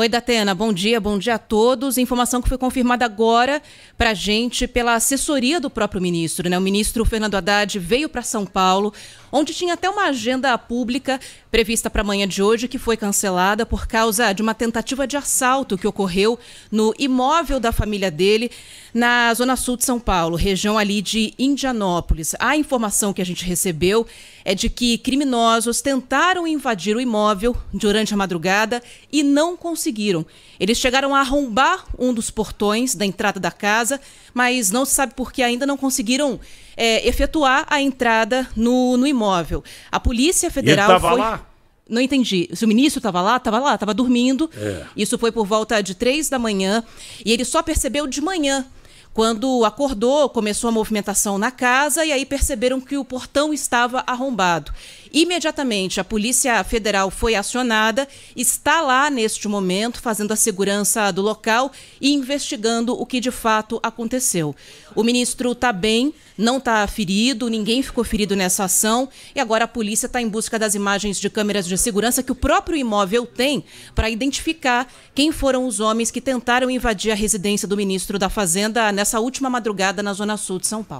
Oi, Datena, bom dia, bom dia a todos. Informação que foi confirmada agora para a gente pela assessoria do próprio ministro. Né? O ministro Fernando Haddad veio para São Paulo, onde tinha até uma agenda pública prevista para amanhã de hoje, que foi cancelada por causa de uma tentativa de assalto que ocorreu no imóvel da família dele, na Zona Sul de São Paulo, região ali de Indianópolis. A informação que a gente recebeu é de que criminosos tentaram invadir o imóvel durante a madrugada e não conseguiram conseguiram. Eles chegaram a arrombar um dos portões da entrada da casa, mas não se sabe por que ainda não conseguiram é, efetuar a entrada no, no, imóvel. A Polícia Federal. ele foi... lá? não entendi. Se o ministro estava lá, estava lá, estava dormindo. É. Isso foi por volta de três da manhã. E ele só percebeu de manhã quando acordou, começou a movimentação na casa e aí perceberam que o portão estava arrombado. Imediatamente a Polícia Federal foi acionada, está lá neste momento fazendo a segurança do local e investigando o que de fato aconteceu. O ministro está bem, não está ferido, ninguém ficou ferido nessa ação e agora a polícia está em busca das imagens de câmeras de segurança que o próprio imóvel tem para identificar quem foram os homens que tentaram invadir a residência do ministro da Fazenda nessa última madrugada na Zona Sul de São Paulo.